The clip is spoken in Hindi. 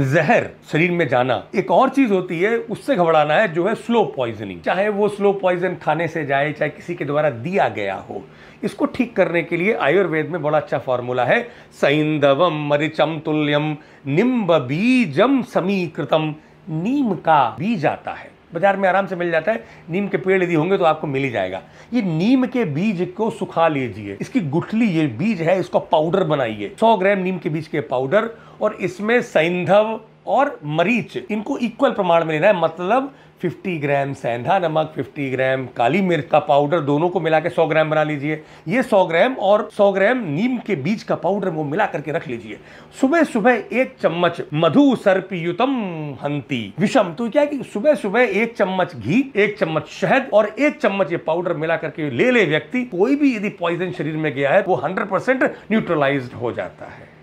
जहर शरीर में जाना एक और चीज होती है उससे घबराना है जो है स्लो पॉइजनिंग चाहे वो स्लो पॉइजन खाने से जाए चाहे किसी के द्वारा दिया गया हो इसको ठीक करने के लिए आयुर्वेद में बड़ा अच्छा फॉर्मूला है सैंदवम मरिचम तुल्यम निम्ब बीजम समीकृतम नीम का बीज आता है बाजार में आराम से मिल जाता है नीम के पेड़ यदि होंगे तो आपको मिल ही जाएगा ये नीम के बीज को सुखा लीजिए इसकी गुठली ये बीज है इसको पाउडर बनाइए सौ ग्राम नीम के बीज के पाउडर और इसमें सैंधव और मरीच इनको इक्वल प्रमाण में लेना है मतलब 50 ग्राम सेंधा नमक 50 ग्राम काली मिर्च का पाउडर दोनों को मिला के सौ ग्राम बना लीजिए ये 100 ग्राम और 100 ग्राम नीम के बीज का पाउडर वो मिला करके रख लीजिए सुबह सुबह एक चम्मच मधु सर्पयुतम हंती विषम तो क्या है कि सुबह सुबह एक चम्मच घी एक चम्मच शहद और एक चम्मच ये पाउडर मिला करके ले ले व्यक्ति कोई भी यदि पॉइजन शरीर में गया है वो हंड्रेड न्यूट्रलाइज हो जाता है